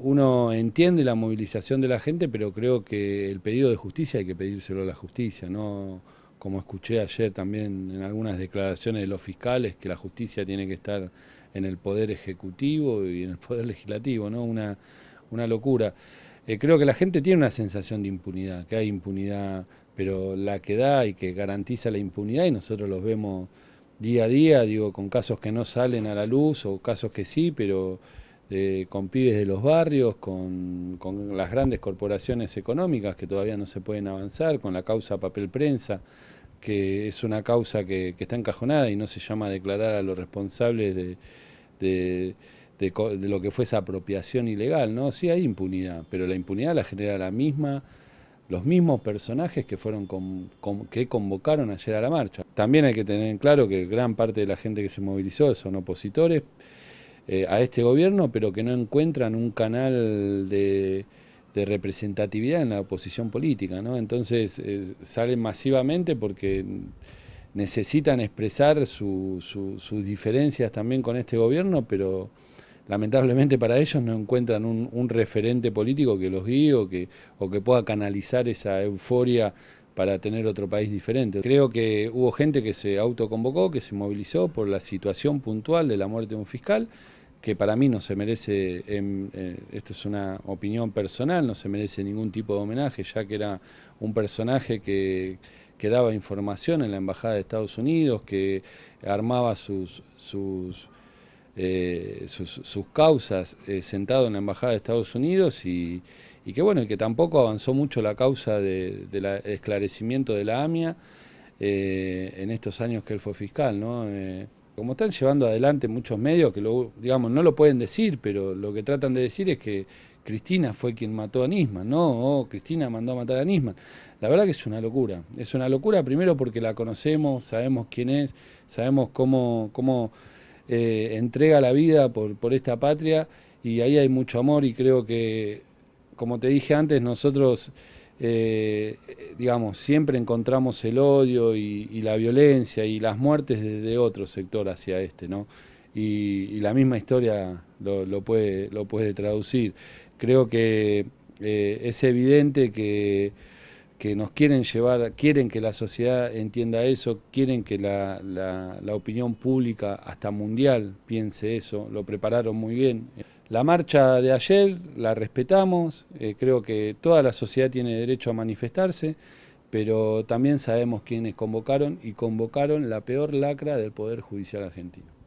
Uno entiende la movilización de la gente, pero creo que el pedido de justicia hay que pedírselo a la justicia, no como escuché ayer también en algunas declaraciones de los fiscales, que la justicia tiene que estar en el poder ejecutivo y en el poder legislativo, ¿no? Una, una locura. Eh, creo que la gente tiene una sensación de impunidad, que hay impunidad, pero la que da y que garantiza la impunidad, y nosotros los vemos día a día, digo, con casos que no salen a la luz o casos que sí, pero eh, con pibes de los barrios, con, las grandes corporaciones económicas que todavía no se pueden avanzar, con la causa papel prensa, que es una causa que, está encajonada y no se llama a declarar a los responsables de, lo que fue esa apropiación ilegal, ¿no? Sí hay impunidad, pero la impunidad la genera la misma, los mismos personajes que fueron que convocaron ayer a la marcha. También hay que tener en claro que gran parte de la gente que se movilizó son opositores. Eh, a este gobierno, pero que no encuentran un canal de, representatividad en la oposición política, Entonces eh, salen masivamente porque necesitan expresar sus diferencias también con este gobierno, pero lamentablemente para ellos no encuentran un, referente político que los guíe que, o que pueda canalizar esa euforia para tener otro país diferente. Creo que hubo gente que se autoconvocó, que se movilizó por la situación puntual de la muerte de un fiscal, que para mí no se merece, en, em, eh, esto es una opinión personal, no se merece ningún tipo de homenaje, ya que era un personaje que, daba información en la Embajada de Estados Unidos, que armaba sus... Eh, causas eh, sentado en la Embajada de Estados Unidos y, y que bueno, que tampoco avanzó mucho la causa del esclarecimiento de la AMIA eh, en estos años que él fue fiscal, ¿no? Eh, como están llevando adelante muchos medios que lo, digamos, no lo pueden decir, pero lo que tratan de decir es que Cristina fue quien mató a Nisman, no, Cristina mandó a matar a Nisman. La verdad que es una locura, es una locura primero porque la conocemos, sabemos quién es, sabemos cómo, cómo eh, entrega la vida por, por esta patria y ahí hay mucho amor y creo que como te dije antes, nosotros, eh, digamos, siempre encontramos el odio y, la violencia y las muertes desde otro sector hacia este, ¿no? Y, la misma historia lo, puede, lo puede traducir. Creo que eh, es evidente que que nos quieren llevar, quieren que la sociedad entienda eso, quieren que la, opinión pública, hasta mundial, piense eso, lo prepararon muy bien. La marcha de ayer la respetamos, eh, creo que toda la sociedad tiene derecho a manifestarse, pero también sabemos quiénes convocaron y convocaron la peor lacra del Poder Judicial argentino.